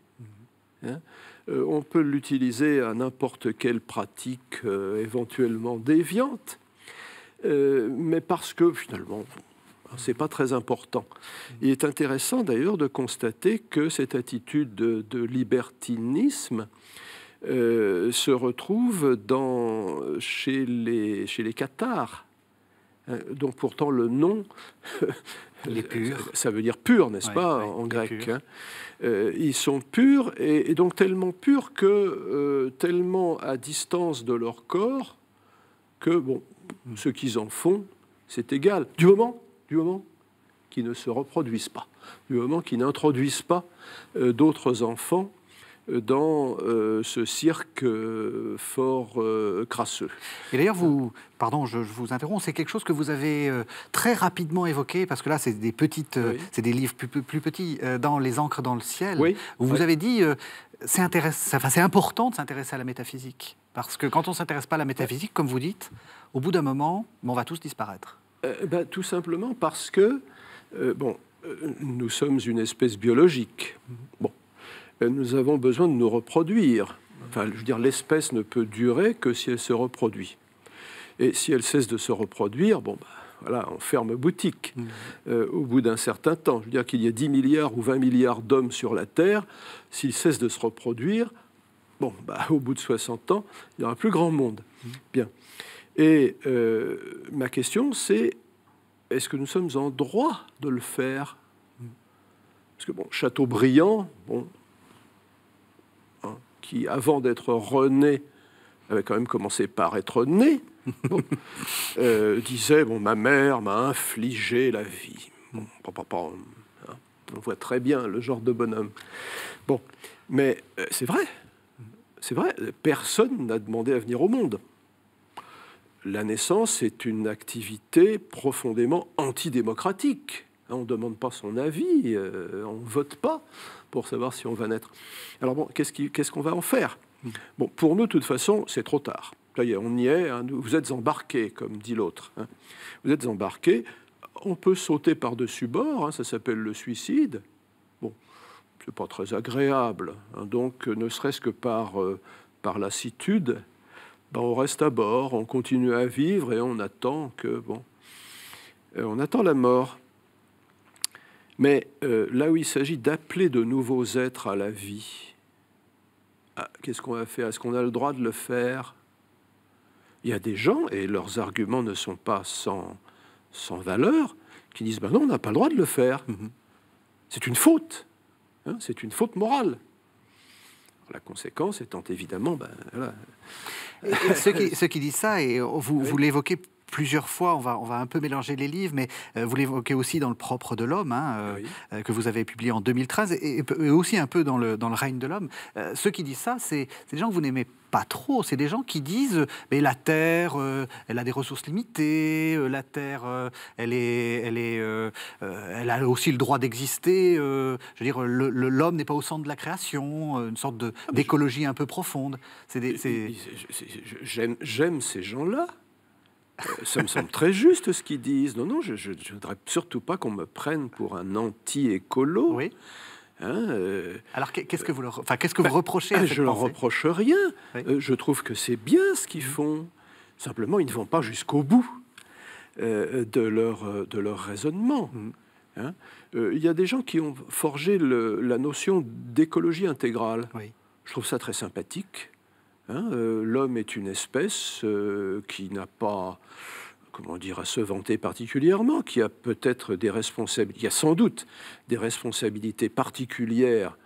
Hein. Euh, on peut l'utiliser à n'importe quelle pratique éventuellement déviante, mais parce que finalement, c'est pas très important. Il est intéressant d'ailleurs de constater que cette attitude de, libertinisme euh, se retrouve dans, chez, les, chez les cathares, hein, dont pourtant le nom Les purs. Ça veut dire pur, n'est-ce pas, en grec. Hein. Euh, ils sont purs et, donc tellement purs que euh, tellement à distance de leur corps que bon, mm. ce qu'ils en font, c'est égal. Du moment du moment qu'ils ne se reproduisent pas, du moment qu'ils n'introduisent pas euh, d'autres enfants euh, dans euh, ce cirque fort crasseux. Et d'ailleurs, vous, pardon, je, vous interromps, c'est quelque chose que vous avez très rapidement évoqué, parce que là, c'est des petites, c'est des livres plus, petits, dans Les encres dans le ciel, vous avez dit, c'est important de s'intéresser à la métaphysique, parce que quand on ne s'intéresse pas à la métaphysique, comme vous dites, au bout d'un moment, on va tous disparaître. Eh ben, tout simplement parce que, euh, bon, euh, nous sommes une espèce biologique. Bon, euh, nous avons besoin de nous reproduire. Enfin, je veux dire, l'espèce ne peut durer que si elle se reproduit. Et si elle cesse de se reproduire, bon, ben, voilà, on ferme boutique mmh. au bout d'un certain temps. Je veux dire qu'il y a 10 milliards ou 20 milliards d'hommes sur la Terre, s'ils cessent de se reproduire, bon, bah, au bout de 60 ans, il n'y aura plus grand monde. Mmh. Bien. Et euh, ma question, c'est est-ce que nous sommes en droit de le faire Parce que bon, Chateaubriand, bon, hein, qui avant d'être rené, avait quand même commencé par être né, euh, disait bon, ma mère m'a infligé la vie. Bon, hein. on voit très bien le genre de bonhomme. Bon, mais euh, c'est vrai, c'est vrai, personne n'a demandé à venir au monde la naissance est une activité profondément antidémocratique. Hein, on ne demande pas son avis, euh, on ne vote pas pour savoir si on va naître. Alors bon, qu'est-ce qu'on va en faire Bon, pour nous, de toute façon, c'est trop tard. Là, on y est, hein, vous êtes embarqués, comme dit l'autre. Hein. Vous êtes embarqués, on peut sauter par-dessus bord, ça s'appelle le suicide. Bon, n'est pas très agréable. donc, ne serait-ce que par, euh, par lassitude, ben, on reste à bord, on continue à vivre et on attend que bon, euh, on attend la mort. Mais euh, là où il s'agit d'appeler de nouveaux êtres à la vie, ah, qu'est-ce qu'on va faire Est-ce qu'on a le droit de le faire Il y a des gens, et leurs arguments ne sont pas sans, sans valeur, qui disent ben non, on n'a pas le droit de le faire. Mm-hmm. C'est une faute. Hein, c'est une faute morale. La conséquence étant évidemment, ben, ceux, qui, disent ça, et vous, vous l'évoquez plusieurs fois. On va, on va un peu mélanger les livres, mais euh, vous l'évoquez aussi dans Le propre de l'homme, hein, euh, euh, que vous avez publié en 2013, et, aussi un peu dans le, dans le règne de l'homme. ceux qui disent ça, c'est des gens que vous n'aimez pas trop. C'est des gens qui disent mais la Terre, elle a des ressources limitées, la Terre, elle est, elle est, elle a aussi le droit d'exister. je veux dire, l'homme n'est pas au centre de la création, une sorte ah, d'écologie un peu profonde. j'aime ces gens-là. Euh, ça me semble très juste ce qu'ils disent. Non, non, je ne voudrais surtout pas qu'on me prenne pour un anti-écolo. Oui. Hein, euh, Alors qu'est-ce que vous leur, enfin qu'est-ce que vous ben, reprochez à ben, Je ne leur reproche rien. Euh, je trouve que c'est bien ce qu'ils mhm. font. Simplement, ils ne vont pas jusqu'au bout de leur de leur raisonnement. Mhm. Hein. Il y a des gens qui ont forgé la notion d'écologie intégrale. Oui. Je trouve ça très sympathique. Hein, euh, l'homme est une espèce euh, qui n'a pas, comment dire, à se vanter particulièrement, qui a peut-être des responsabilités, il y a sans doute des responsabilités particulières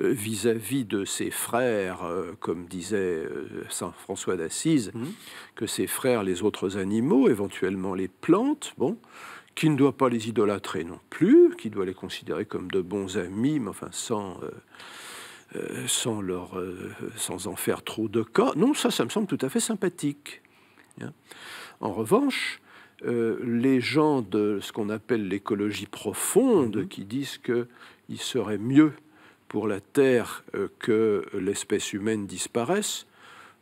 euh, vis-à-vis de ses frères, comme disait Saint François d'Assise, mmh. que ses frères, les autres animaux, éventuellement les plantes, bon, qui ne doit pas les idolâtrer non plus, qui doit les considérer comme de bons amis, mais enfin sans... Euh, sans, leur, euh, sans en faire trop de cas. Non, ça, ça me semble tout à fait sympathique. Hein. En revanche, euh, les gens de ce qu'on appelle l'écologie profonde, mhm. qui disent qu'il serait mieux pour la Terre que l'espèce humaine disparaisse,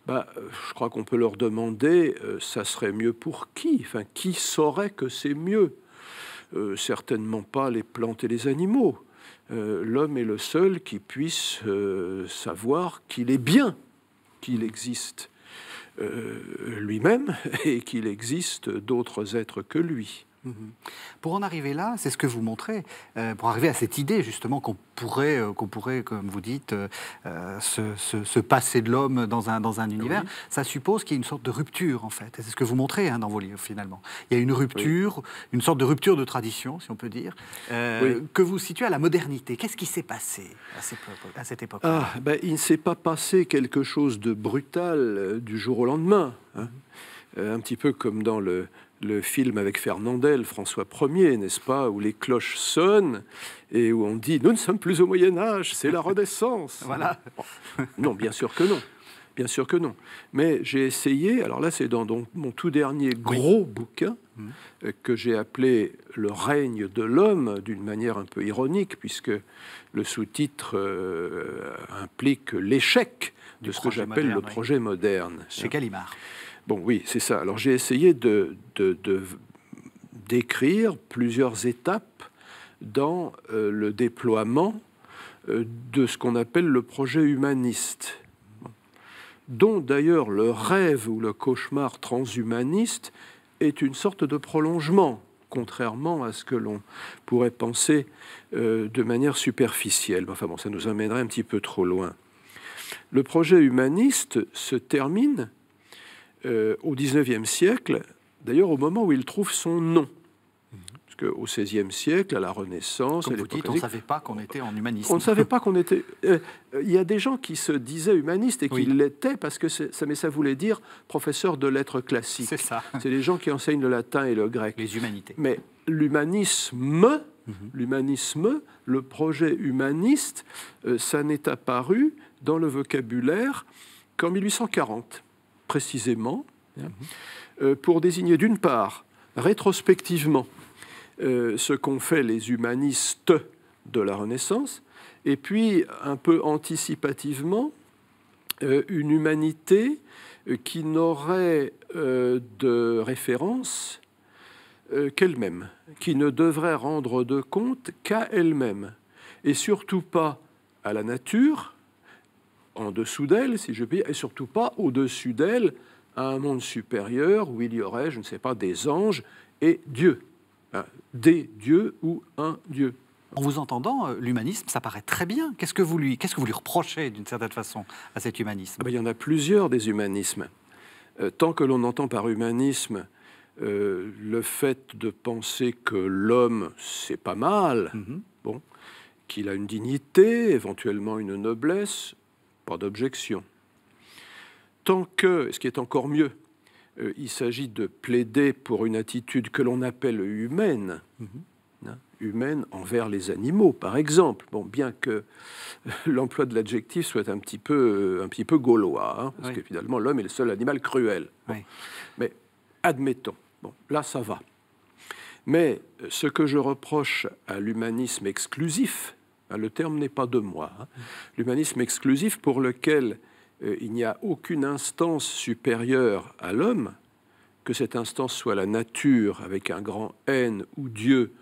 bah, je crois qu'on peut leur demander, ça serait mieux pour qui qui saurait que c'est mieux Certainement pas les plantes et les animaux. Euh, l'homme est le seul qui puisse euh, savoir qu'il est bien, qu'il existe euh, lui-même et qu'il existe d'autres êtres que lui. Mhm. Pour en arriver là, c'est ce que vous montrez, euh, pour arriver à cette idée justement qu'on pourrait, euh, qu'on pourrait, comme vous dites, euh, se, passer de l'homme dans un, dans un univers, ça suppose qu'il y a une sorte de rupture en fait. C'est ce que vous montrez hein, dans vos livres finalement. Il y a une rupture, une sorte de rupture de tradition, si on peut dire, que vous situez à la modernité. Qu'est-ce qui s'est passé à cette, époque ah, ben, Il ne s'est pas passé quelque chose de brutal du jour au lendemain. Hein. un petit peu comme dans le le film avec Fernandel, François Ier, n'est-ce pas, où les cloches sonnent et où on dit nous ne sommes plus au Moyen Âge, c'est la Renaissance. voilà. Non, bien sûr que non. Bien sûr que non. Mais j'ai essayé, alors là c'est dans, mon tout dernier gros bouquin, mm. euh, que j'ai appelé Le règne de l'homme, d'une manière un peu ironique, puisque le sous-titre euh, implique l'échec de ce que j'appelle le projet moderne. Chez Calimard. Bon, oui, c'est ça. Alors j'ai essayé de, d'écrire plusieurs étapes dans euh, le déploiement euh, de ce qu'on appelle le projet humaniste, dont d'ailleurs le rêve ou le cauchemar transhumaniste est une sorte de prolongement, contrairement à ce que l'on pourrait penser euh, de manière superficielle. Enfin bon, ça nous amènerait un petit peu trop loin. Le projet humaniste se termine euh, au 19e siècle, d'ailleurs au moment où il trouve son nom. Parce qu'au XVIe siècle, à la Renaissance... Comme vous dites, on ne savait pas qu'on était en humanisme. On ne savait pas qu'on était... Euh, il y a des gens qui se disaient humanistes et qui l'étaient parce que ça, mais ça voulait dire professeur de lettres classiques. C'est ça. C'est les gens qui enseignent le latin et le grec. Les humanités. Mais l'humanisme, l'humanisme, le projet humaniste, euh, ça n'est apparu dans le vocabulaire qu'en 1840 précisément, hein, euh, pour désigner d'une part, rétrospectivement, euh, ce qu'ont fait les humanistes de la Renaissance, et puis un peu anticipativement, euh, une humanité qui n'aurait de référence qu'elle-même, qui ne devrait rendre de compte qu'à elle-même, et surtout pas à la nature, en dessous d'elle, si je puis, et surtout pas au-dessus d'elle, à un monde supérieur où il y aurait, je ne sais pas, des anges et Dieu, des dieux ou un Dieu. En vous entendant, euh, l'humanisme, ça paraît très bien. Qu'est-ce que vous lui, qu'est-ce que vous lui reprochez d'une certaine façon à cet humanisme ah ben, Il y en a plusieurs des humanismes. Euh, tant que l'on entend par humanisme euh, le fait de penser que l'homme, c'est pas mal, mm-hmm. bon, qu'il a une dignité, éventuellement une noblesse, pas d'objection. Tant que, ce qui est encore mieux, euh, il s'agit de plaider pour une attitude que l'on appelle humaine, mhm. hein, humaine envers les animaux, par exemple. Bon, bien que euh, l'emploi de l'adjectif soit un petit peu, euh, un petit peu gaulois, hein, parce que finalement l'homme est le seul animal cruel. Mais admettons, bon, là ça va. Mais ce que je reproche à l'humanisme exclusif, Hein, le terme n'est pas de moi. Hein. L'humanisme exclusif pour lequel euh, il n'y a aucune instance supérieure à l'homme, que cette instance soit la nature avec un grand N ou Dieu,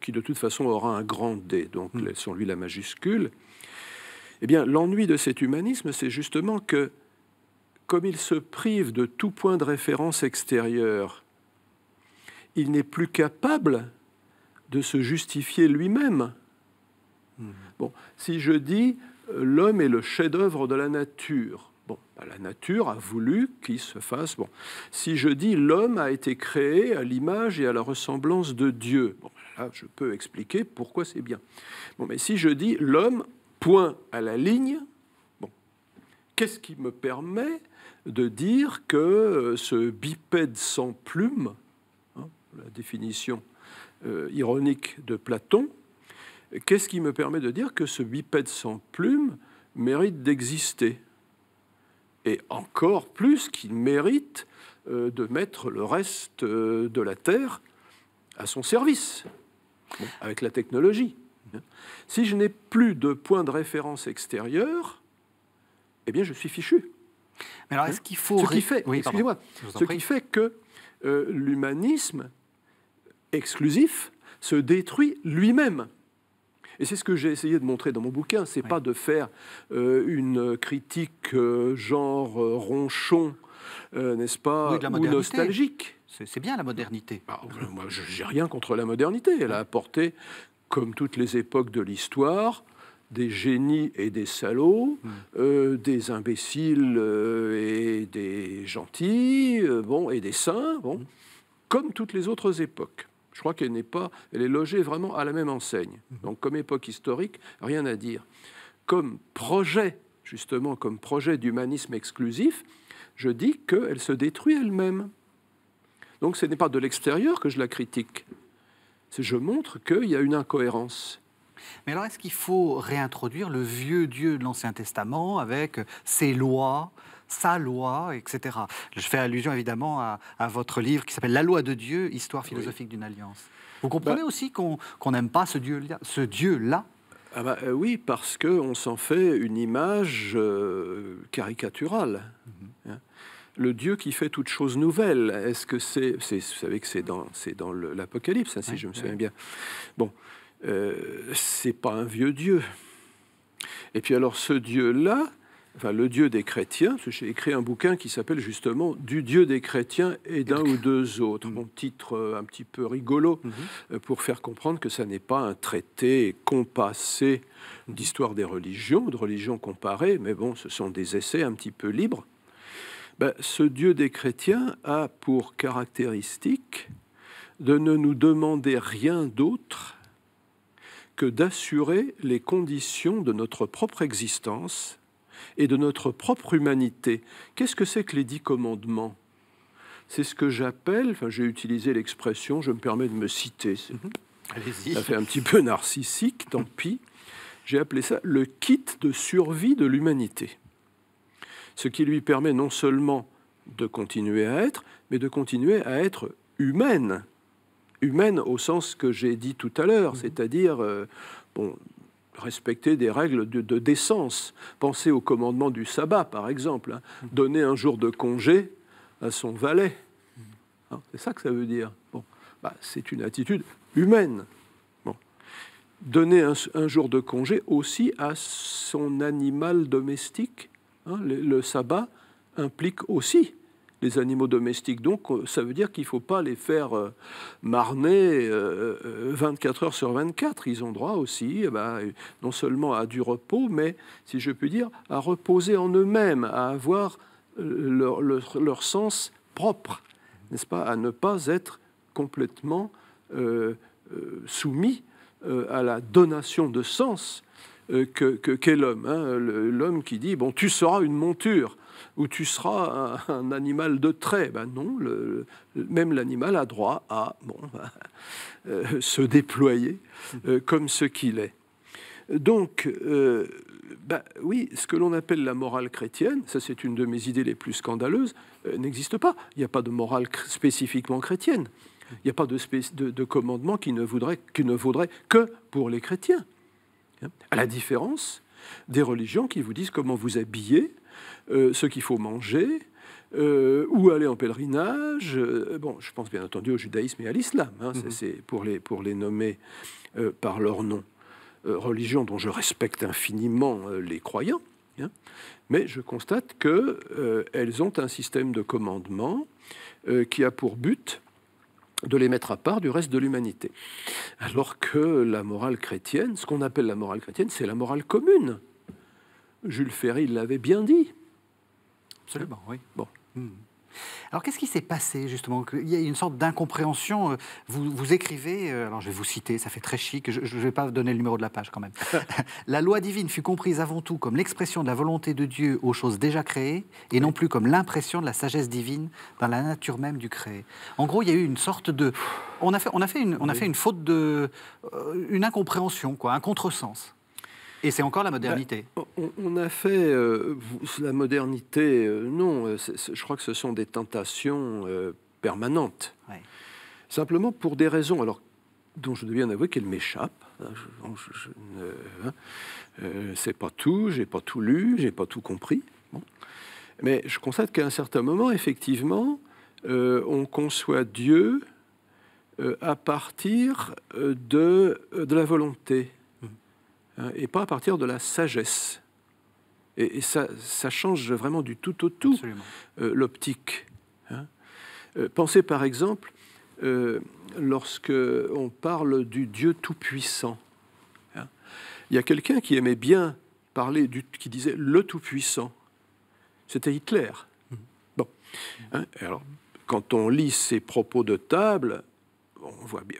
qui de toute façon aura un grand D, donc mmh. lui la majuscule. Eh bien, l'ennui de cet humanisme, c'est justement que, comme il se prive de tout point de référence extérieur, il n'est plus capable de se justifier lui-même Mhm. Bon, si je dis euh, l'homme est le chef-d'œuvre de la nature, bon, bah, la nature a voulu qu'il se fasse. Bon, si je dis l'homme a été créé à l'image et à la ressemblance de Dieu, bon, bah, là je peux expliquer pourquoi c'est bien. Bon, mais si je dis l'homme point à la ligne, bon, qu'est-ce qui me permet de dire que euh, ce bipède sans plume, hein, la définition euh, ironique de Platon, Qu'est-ce qui me permet de dire que ce bipède sans plume mérite d'exister Et encore plus qu'il mérite euh, de mettre le reste euh, de la Terre à son service, avec la technologie. Si je n'ai plus de point de référence extérieur, eh bien je suis fichu. Mais alors est-ce hein qu'il faut... Ce qui fait, excusez-moi, ce qui fait que euh, l'humanisme exclusif se détruit lui-même. Et c'est ce que j'ai essayé de montrer dans mon bouquin. C'est pas de faire euh, une critique euh, genre euh, ronchon, n'est-ce pas, ou nostalgique. C'est bien la modernité. Ah, moi, j'ai rien contre la modernité. Elle a apporté, comme toutes les époques de l'histoire, des génies et des salauds, hmm. des imbéciles et des gentils, bon, et des saints, bon, hmm. comme toutes les autres époques. Je crois qu'elle n'est pas, elle est logée vraiment à la même enseigne. Mhm. Donc, comme époque historique, rien à dire. Comme projet, justement, comme projet d'humanisme exclusif, je dis qu'elle se détruit elle-même. Donc, ce n'est pas de l'extérieur que je la critique. Je montre qu'il y a une incohérence. Mais alors, est-ce qu'il faut réintroduire le vieux Dieu de l'Ancien Testament avec ses lois, sa loi, etc. Je fais allusion évidemment à, votre livre qui s'appelle La loi de Dieu, histoire philosophique d'une alliance. Vous comprenez bah aussi qu'on n'aime pas ce Dieu-là ce Dieu ah bah, euh, Oui, parce qu'on s'en fait une image euh, caricaturale. Mhm. Hein. Le Dieu qui fait toute chose nouvelle, est-ce que c'est... vous savez que c'est dans, l'Apocalypse, hein, si je me souviens bien. Bon, euh, c'est pas un vieux Dieu. Et puis alors ce Dieu-là, enfin le Dieu des chrétiens, j'ai écrit un bouquin qui s'appelle justement Du Dieu des chrétiens et d'un ou deux autres. Mon mm-hmm. titre euh, un petit peu rigolo mm-hmm. euh, pour faire comprendre que ça n'est pas un traité compassé mm-hmm. d'histoire des religions, de religions comparées, mais bon, ce sont des essais un petit peu libres. Ben, ce Dieu des chrétiens a pour caractéristique de ne nous demander rien d'autre que d'assurer les conditions de notre propre existence et de notre propre humanité. Qu'est-ce que c'est que les dix commandements C'est ce que j'appelle, enfin j'ai utilisé l'expression, je me permets de me citer, mhm. ça fait un petit peu narcissique, tant mhm. pis, j'ai appelé ça le kit de survie de l'humanité. Ce qui lui permet non seulement de continuer à être, mais de continuer à être humaine. Humaine au sens que j'ai dit tout à l'heure, mhm. c'est-à-dire, euh, bon, respecter des règles de, décence. Pensez au commandement du sabbat, par exemple. Hein. Mm. Donner un jour de congé à son valet. Hein, c'est ça que ça veut dire. Bon, bah, c'est une attitude humaine. Donner un, jour de congé aussi à son animal domestique. Hein, le, sabbat implique aussi les animaux domestiques. Donc, euh, ça veut dire qu'il ne faut pas les faire euh, marner 24 euh, heures sur 24. Ils ont droit aussi, eh ben, non seulement à du repos, mais, si je puis dire, à reposer en eux-mêmes, à avoir leur, sens propre, n'est-ce pas, à ne pas être complètement soumis à la donation de sens que, qu'est l'homme. Hein. L'homme qui dit, bon, tu seras une monture où tu seras un, animal de trait. Ben non, même l'animal a droit à bon, euh, se déployer euh, comme ce qu'il est. Donc, euh, ben oui, ce que l'on appelle la morale chrétienne, ça c'est une de mes idées les plus scandaleuses, n'existe pas. Il n'y a pas de morale spécifiquement chrétienne. Il n'y a pas de, commandement qui ne, qui ne vaudrait que pour les chrétiens. Hein. À la différence des religions qui vous disent comment vous habiller, euh, ce qu'il faut manger, euh, ou aller en pèlerinage. Euh, bon, je pense bien entendu au judaïsme et à l'islam, hein, mhm. c'est pour les, pour les nommer par leur nom. religion dont je respecte infiniment les croyants, hein, mais je constate qu'elles ont un système de commandement qui a pour but de les mettre à part du reste de l'humanité. Alors que la morale chrétienne, ce qu'on appelle la morale chrétienne, c'est la morale commune. Jules Ferry l'avait bien dit Absolument, oui. Bon. Hmm. Alors qu'est-ce qui s'est passé justement Il y a une sorte d'incompréhension. Euh, vous, écrivez, euh, alors je vais vous citer, ça fait très chic, je ne vais pas vous donner le numéro de la page quand même. la loi divine fut comprise avant tout comme l'expression de la volonté de Dieu aux choses déjà créées et non plus comme l'impression de la sagesse divine dans la nature même du créé. En gros, il y a eu une sorte de... On a fait, on a fait, une, on a fait une faute de... Euh, une incompréhension, quoi, un contresens. Et c'est encore la bah, modernité. on, a fait euh, la modernité, euh, non. Euh, je crois que ce sont des tentations permanentes. Simplement pour des raisons, alors dont je dois bien avouer qu'elles m'échappent. Hein, hein. c'est pas tout, j'ai pas tout lu, j'ai pas tout compris. Mais je constate qu'à un certain moment, effectivement, on conçoit Dieu à partir de, de la volonté Hein, et pas à partir de la sagesse. Et, ça, change vraiment du tout au tout euh, l'optique. Hein. Euh, pensez par exemple euh, lorsque on parle du Dieu tout-puissant. Hein. Il y a quelqu'un qui aimait bien parler du, qui disait le tout-puissant. C'était Hitler. Mm-hmm. Bon, alors quand on lit ses propos de table, on voit bien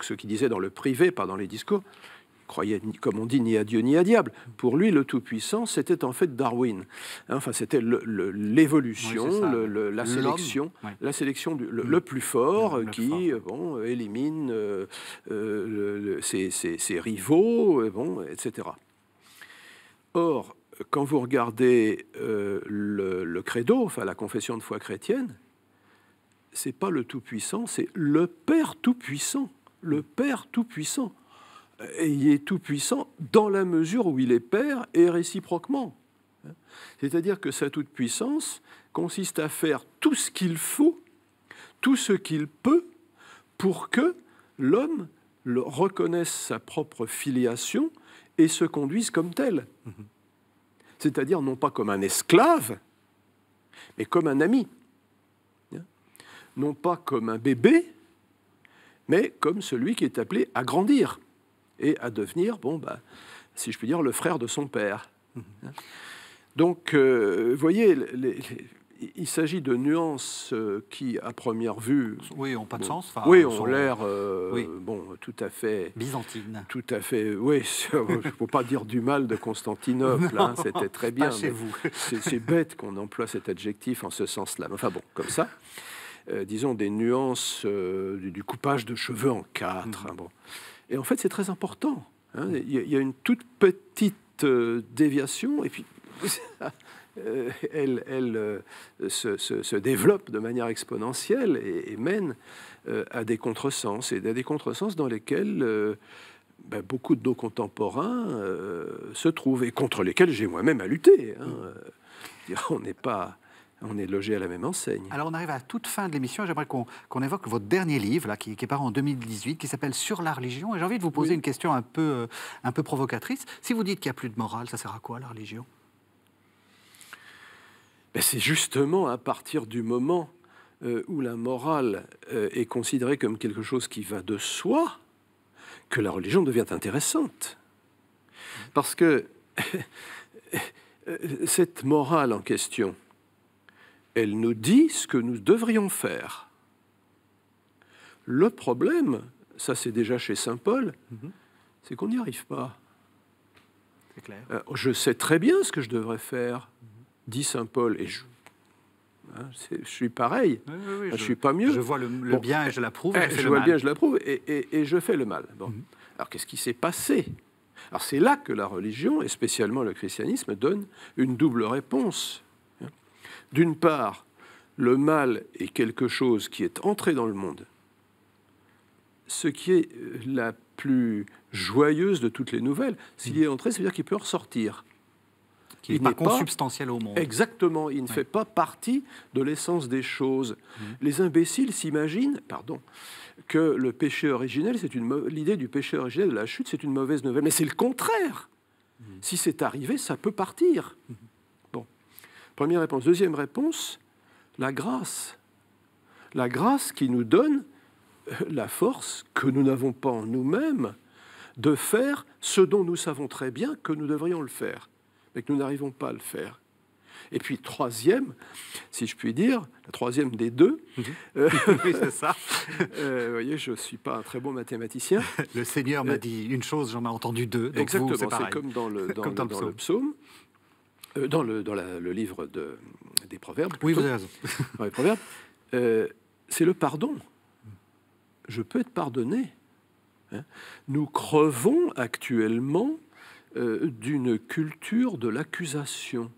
ce qu'il disait dans le privé, pas dans les discours croyait, comme on dit, ni à Dieu ni à diable. Pour lui, le Tout-Puissant, c'était en fait Darwin. Enfin, c'était l'évolution, la sélection, la sélection du, le, mm. plus fort qui Bon, élimine euh, euh, ses, rivaux, euh, bon, etc. Or, quand vous regardez le, credo, enfin la confession de foi chrétienne, c'est pas le Tout-Puissant, c'est le Père Tout-Puissant. Le mm. Père Tout-Puissant. Euh, il est tout puissant dans la mesure où il est père et réciproquement. Hein. C'est-à-dire que sa toute-puissance consiste à faire tout ce qu'il faut, tout ce qu'il peut, pour que l'homme reconnaisse sa propre filiation et se conduise comme tel. Mhm. C'est-à-dire non pas comme un esclave, mais comme un ami. Hein. Non pas comme un bébé, mais comme celui qui est appelé à grandir et à devenir, bon, bah, si je puis dire, le frère de son père. Donc, euh, vous voyez, les, il s'agit de nuances euh, qui, à première vue, oui, ont pas de sens. oui, ont l'air, euh, bon, tout à fait byzantine. Tout à fait. Oui, il faut pas dire du mal de Constantinople. Hein, c'était très bien. Chez vous. C'est bête qu'on emploie cet adjectif en ce sens-là. Enfin bon, comme ça. disons des nuances du, coupage de cheveux en quatre. Mmh. Hein, bon. Et en fait, c'est très important. Hein. Il y a une toute petite euh, déviation, et puis euh, elle, elle euh, se, développe de manière exponentielle et, mène à des contresens, et à des contresens dans lesquels ben, beaucoup de nos contemporains se trouvent, et contre lesquels j'ai moi-même à lutter. Hein. Mm. On n'est pas on est logé à la même enseigne. Alors on arrive à toute fin de l'émission. J'aimerais qu'on évoque votre dernier livre, là, qui, qui est paru en 2018, qui s'appelle Sur la religion. Et j'ai envie de vous poser une question un peu, euh, un peu provocatrice. Si vous dites qu'il n'y a plus de morale, ça sert à quoi la religion ben, C'est justement à partir du moment euh, où la morale euh, est considérée comme quelque chose qui va de soi que la religion devient intéressante. Parce que cette morale en question, elle nous dit ce que nous devrions faire. Le problème, ça c'est déjà chez Saint Paul, mhm. c'est qu'on n'y arrive pas. C'est clair. Euh, je sais très bien ce que je devrais faire, dit Saint Paul, et je, hein, suis pareil, ah, je ne suis pas mieux. Je vois le, bien et je l'approuve. Eh, je, vois le bien, je l'approuve et, je fais le mal. Mhm. Alors qu'est-ce qui s'est passé Alors c'est là que la religion, et spécialement le christianisme, donne une double réponse d'une part, le mal est quelque chose qui est entré dans le monde, ce qui est euh, la plus joyeuse de toutes les nouvelles. S'il est entré, c'est-à-dire qu'il peut ressortir. il n'est pas consubstantiel au monde. Exactement, il ne fait pas partie de l'essence des choses. Mhm. Les imbéciles s'imaginent, pardon, que le péché originel, c'est une l'idée du péché originel de la chute, c'est une mauvaise nouvelle. Mais c'est le contraire. Mhm. Si c'est arrivé, ça peut partir. Mhm. Première réponse. Deuxième réponse, la grâce. La grâce qui nous donne euh, la force que nous n'avons pas en nous-mêmes de faire ce dont nous savons très bien que nous devrions le faire, mais que nous n'arrivons pas à le faire. Et puis troisième, si je puis dire, la troisième des deux. Mhm. Euh, oui, c'est ça. Euh, vous voyez, je ne suis pas un très bon mathématicien. Le Seigneur m'a dit une chose, j'en ai entendu deux. Exactement, c'est comme dans Le psaume. Euh, dans, le, dans le livre de, des Proverbes. oui, vous avez raison. Proverbes, euh, c'est le pardon. Je peux être pardonné. Hein. Nous crevons actuellement euh, d'une culture de l'accusation.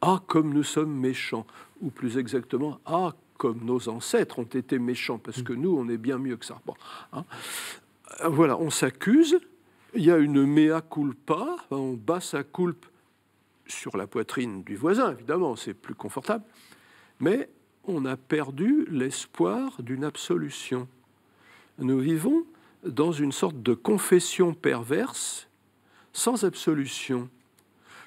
Ah, comme nous sommes méchants, ou plus exactement, ah, comme nos ancêtres ont été méchants, parce que nous, on est bien mieux que ça. Hein. Voilà, on s'accuse, il y a une mea culpa, on bat sa culpe sur la poitrine du voisin, évidemment, c'est plus confortable, mais on a perdu l'espoir d'une absolution. Nous vivons dans une sorte de confession perverse sans absolution,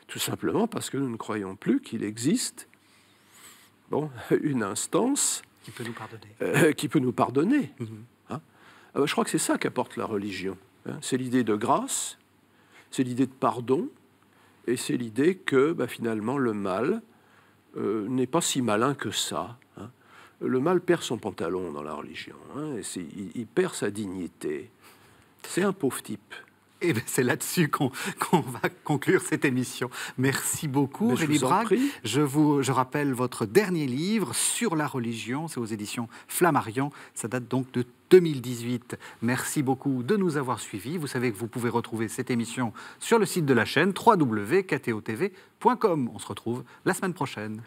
tout simplement parce que nous ne croyons plus qu'il existe bon, une instance qui peut nous pardonner. Euh, qui peut nous pardonner. Mhm. Hein. Euh, je crois que c'est ça qu'apporte la religion. Hein. c'est l'idée de grâce, c'est l'idée de pardon, et c'est l'idée que bah, finalement le mal euh, n'est pas si malin que ça. Hein. Le mal perd son pantalon dans la religion, hein, et il, perd sa dignité. C'est un pauvre type. Et eh bien, c'est là-dessus qu'on va conclure cette émission. Merci beaucoup, Rémi Braque. Je, vous, je rappelle votre dernier livre sur la religion. C'est aux éditions Flammarion. Ça date donc de 2018. Merci beaucoup de nous avoir suivis. Vous savez que vous pouvez retrouver cette émission sur le site de la chaîne www.ktotv.com. On se retrouve la semaine prochaine.